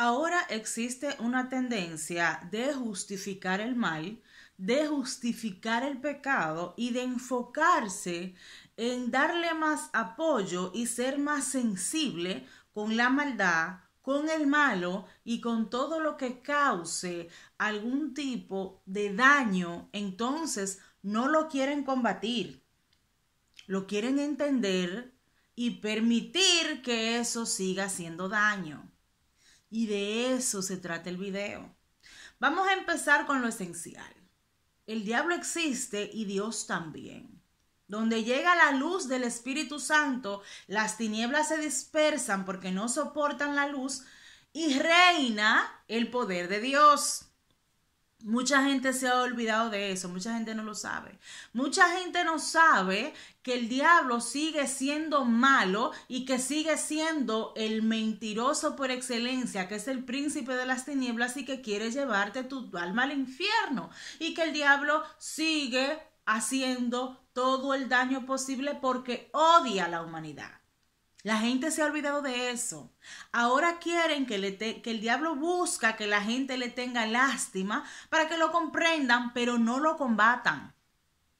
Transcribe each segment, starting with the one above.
Ahora existe una tendencia de justificar el mal, de justificar el pecado y de enfocarse en darle más apoyo y ser más sensible con la maldad, con el malo y con todo lo que cause algún tipo de daño, entonces no lo quieren combatir. Lo quieren entender y permitir que eso siga haciendo daño. Y de eso se trata el video. Vamos a empezar con lo esencial. El diablo existe y Dios también. Donde llega la luz del Espíritu Santo, las tinieblas se dispersan porque no soportan la luz y reina el poder de Dios. Mucha gente se ha olvidado de eso, mucha gente no lo sabe. Mucha gente no sabe que el diablo sigue siendo malo y que sigue siendo el mentiroso por excelencia, que es el príncipe de las tinieblas y que quiere llevarte tu alma al infierno. Y que el diablo sigue haciendo todo el daño posible porque odia a la humanidad. La gente se ha olvidado de eso. Ahora quieren que, el diablo busca que la gente le tenga lástima para que lo comprendan, pero no lo combatan.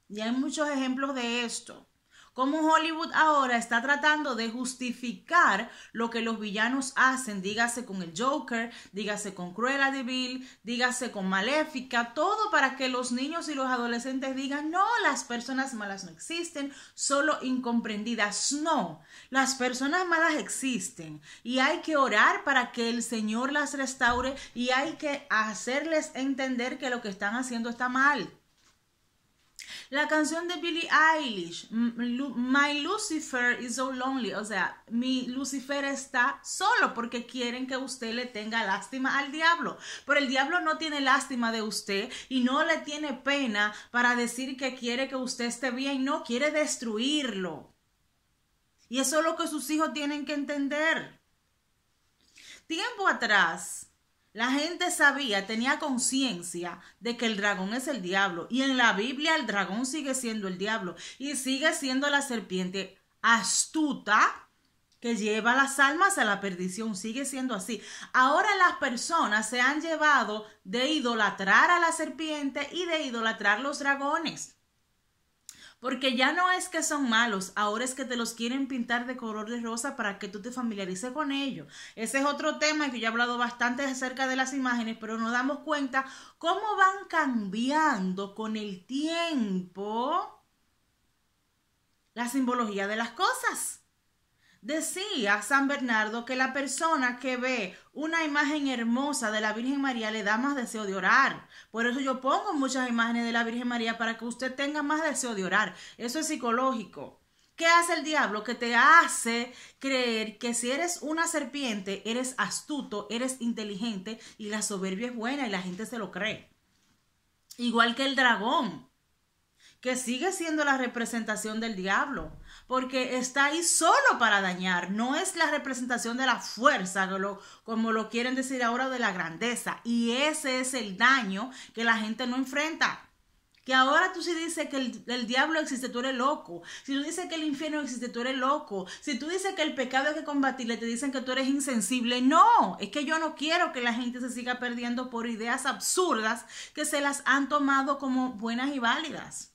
Y hay muchos ejemplos de esto. Cómo Hollywood ahora está tratando de justificar lo que los villanos hacen, dígase con el Joker, dígase con Cruella de Vil, dígase con Maléfica, todo para que los niños y los adolescentes digan, no, las personas malas no existen, solo incomprendidas. No, las personas malas existen y hay que orar para que el Señor las restaure y hay que hacerles entender que lo que están haciendo está mal. La canción de Billie Eilish, My Lucifer is so lonely, o sea, mi Lucifer está solo porque quieren que usted le tenga lástima al diablo. Pero el diablo no tiene lástima de usted y no le tiene pena para decir que quiere que usted esté bien, no, quiere destruirlo. Y eso es lo que sus hijos tienen que entender. Tiempo atrás, la gente sabía, tenía conciencia de que el dragón es el diablo. Y en la Biblia el dragón sigue siendo el diablo y sigue siendo la serpiente astuta que lleva las almas a la perdición. Sigue siendo así. Ahora las personas se han llevado de idolatrar a la serpiente y de idolatrar los dragones. Porque ya no es que son malos, ahora es que te los quieren pintar de color de rosa para que tú te familiarices con ellos. Ese es otro tema que yo he hablado bastante acerca de las imágenes, pero nos damos cuenta cómo van cambiando con el tiempo la simbología de las cosas. Decía San Bernardo que la persona que ve una imagen hermosa de la Virgen María le da más deseo de orar. Por eso yo pongo muchas imágenes de la Virgen María para que usted tenga más deseo de orar. Eso es psicológico. ¿Qué hace el diablo? Que te hace creer que si eres una serpiente, eres astuto, eres inteligente y la soberbia es buena y la gente se lo cree. Igual que el dragón que sigue siendo la representación del diablo, porque está ahí solo para dañar, no es la representación de la fuerza, como lo quieren decir ahora, de la grandeza. Y ese es el daño que la gente no enfrenta. Que ahora tú si dices que el, diablo existe, tú eres loco. Si tú dices que el infierno existe, tú eres loco. Si tú dices que el pecado hay que combatirle, te dicen que tú eres insensible. No, es que yo no quiero que la gente se siga perdiendo por ideas absurdas que se las han tomado como buenas y válidas.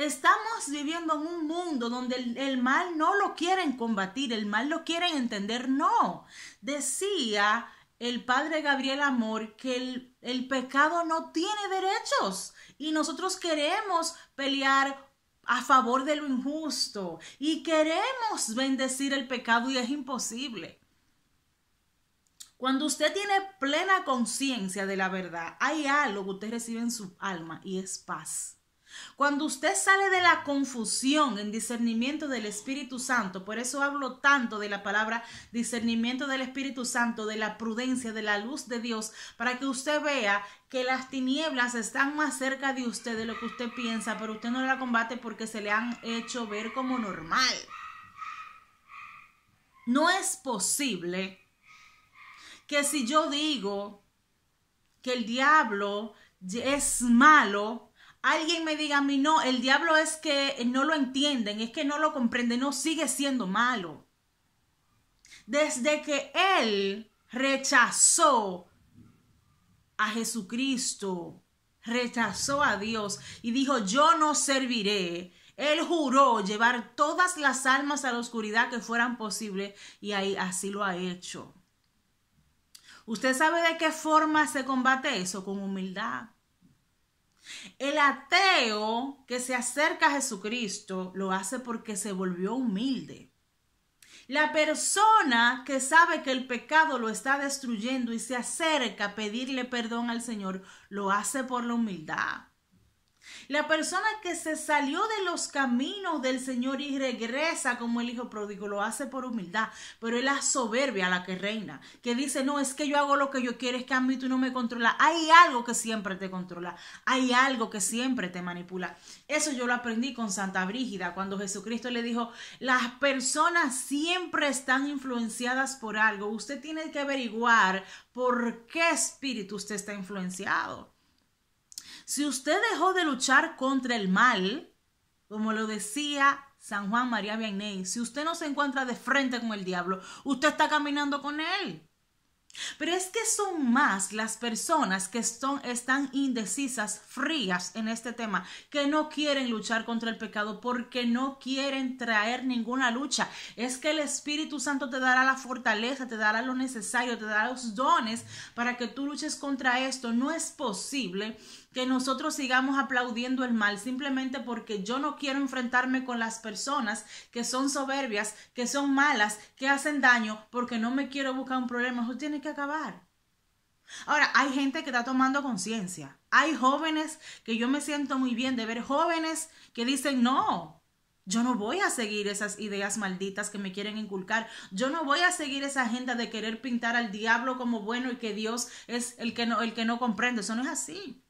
Estamos viviendo en un mundo donde el, mal no lo quieren combatir, el mal lo quieren entender, no. Decía el padre Gabriel Amor que el, el pecado no tiene derechos y nosotros queremos pelear a favor de lo injusto y queremos bendecir el pecado y es imposible. Cuando usted tiene plena conciencia de la verdad, hay algo que usted recibe en su alma y es paz. Cuando usted sale de la confusión en discernimiento del Espíritu Santo, por eso hablo tanto de la palabra discernimiento del Espíritu Santo, de la prudencia, de la luz de Dios, para que usted vea que las tinieblas están más cerca de usted de lo que usted piensa, pero usted no la combate porque se le han hecho ver como normal. No es posible que si yo digo que el diablo es malo, alguien me diga a mí, no, el diablo es que no lo entienden, es que no lo comprenden, no sigue siendo malo. Desde que él rechazó a Jesucristo, rechazó a Dios y dijo, yo no serviré. Él juró llevar todas las almas a la oscuridad que fueran posible y ahí, así lo ha hecho. ¿Usted sabe de qué forma se combate eso? Con humildad. El ateo que se acerca a Jesucristo lo hace porque se volvió humilde. La persona que sabe que el pecado lo está destruyendo y se acerca a pedirle perdón al Señor, lo hace por la humildad. La persona que se salió de los caminos del Señor y regresa como el hijo pródigo lo hace por humildad, pero es la soberbia la que reina, que dice, no, es que yo hago lo que yo quiero, es que a mí tú no me controlas. Hay algo que siempre te controla, hay algo que siempre te manipula. Eso yo lo aprendí con Santa Brígida, cuando Jesucristo le dijo, las personas siempre están influenciadas por algo. Usted tiene que averiguar por qué espíritu usted está influenciado. Si usted dejó de luchar contra el mal, como lo decía San Juan María Vianney, si usted no se encuentra de frente con el diablo, usted está caminando con él. Pero es que son más las personas que son, están indecisas, frías en este tema, que no quieren luchar contra el pecado porque no quieren traer ninguna lucha. Es que el Espíritu Santo te dará la fortaleza, te dará lo necesario, te dará los dones para que tú luches contra esto. No es posible que nosotros sigamos aplaudiendo el mal simplemente porque yo no quiero enfrentarme con las personas que son soberbias, que son malas, que hacen daño, porque no me quiero buscar un problema. Eso tiene que acabar. Ahora, hay gente que está tomando conciencia. Hay jóvenes que yo me siento muy bien de ver jóvenes que dicen, no, yo no voy a seguir esas ideas malditas que me quieren inculcar. Yo no voy a seguir esa agenda de querer pintar al diablo como bueno y que Dios es el que no, el que no comprende. Eso no es así.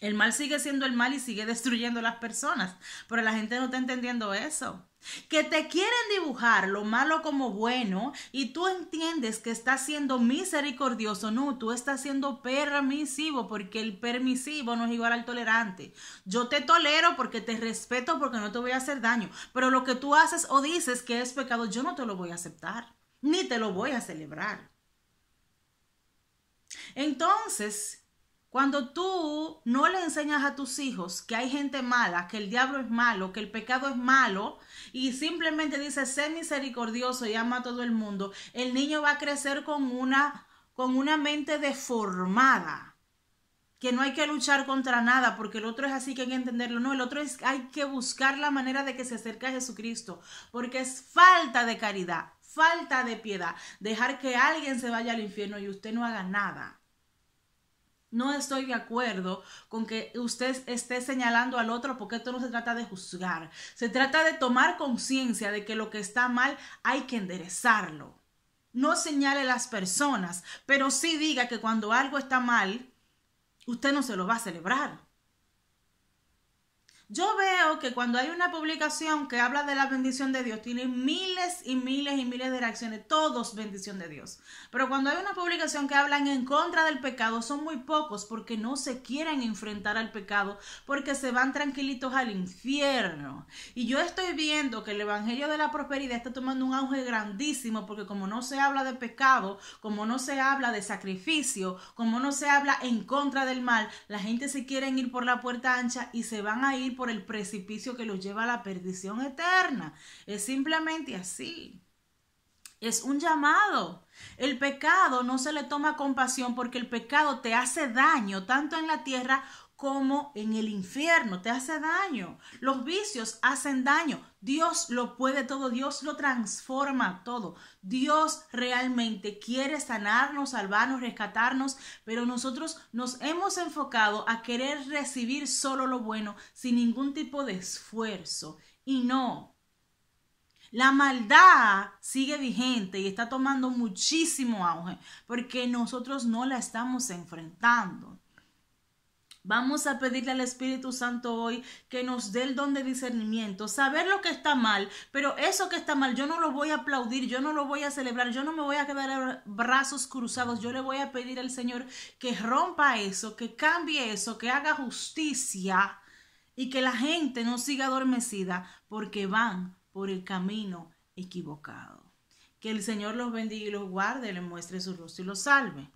El mal sigue siendo el mal y sigue destruyendo a las personas, pero la gente no está entendiendo eso. Que te quieren dibujar lo malo como bueno y tú entiendes que estás siendo misericordioso. No, tú estás siendo permisivo porque el permisivo no es igual al tolerante. Yo te tolero porque te respeto porque no te voy a hacer daño, pero lo que tú haces o dices que es pecado, yo no te lo voy a aceptar ni te lo voy a celebrar. Entonces, cuando tú no le enseñas a tus hijos que hay gente mala, que el diablo es malo, que el pecado es malo, y simplemente dices, sé misericordioso y ama a todo el mundo, el niño va a crecer con una, con una mente deformada, que no hay que luchar contra nada, porque el otro es así que hay que entenderlo. No, el otro es, hay que buscar la manera de que se acerque a Jesucristo, porque es falta de caridad, falta de piedad, dejar que alguien se vaya al infierno y usted no haga nada. No estoy de acuerdo con que usted esté señalando al otro porque esto no se trata de juzgar. Se trata de tomar conciencia de que lo que está mal hay que enderezarlo. No señale las personas, pero sí diga que cuando algo está mal, usted no se lo va a celebrar. Yo veo que cuando hay una publicación que habla de la bendición de Dios, tiene miles y miles y miles de reacciones, todos bendición de Dios. Pero cuando hay una publicación que hablan en contra del pecado, son muy pocos porque no se quieren enfrentar al pecado, porque se van tranquilitos al infierno. Y yo estoy viendo que el Evangelio de la Prosperidad está tomando un auge grandísimo porque como no se habla de pecado, como no se habla de sacrificio, como no se habla en contra del mal, la gente se quieren ir por la puerta ancha y se van a ir por el precipicio que los lleva a la perdición eterna. Es simplemente así. Es un llamado. El pecado no se le toma compasión porque el pecado te hace daño tanto en la tierra como en el infierno, te hace daño. Los vicios hacen daño. Dios lo puede todo, Dios lo transforma todo. Dios realmente quiere sanarnos, salvarnos, rescatarnos, pero nosotros nos hemos enfocado a querer recibir solo lo bueno sin ningún tipo de esfuerzo. Y no. La maldad sigue vigente y está tomando muchísimo auge porque nosotros no la estamos enfrentando. Vamos a pedirle al Espíritu Santo hoy que nos dé el don de discernimiento, saber lo que está mal, pero eso que está mal yo no lo voy a aplaudir, yo no lo voy a celebrar, yo no me voy a quedar brazos cruzados, yo le voy a pedir al Señor que rompa eso, que cambie eso, que haga justicia y que la gente no siga adormecida porque van por el camino equivocado. Que el Señor los bendiga y los guarde, le muestre su rostro y los salve.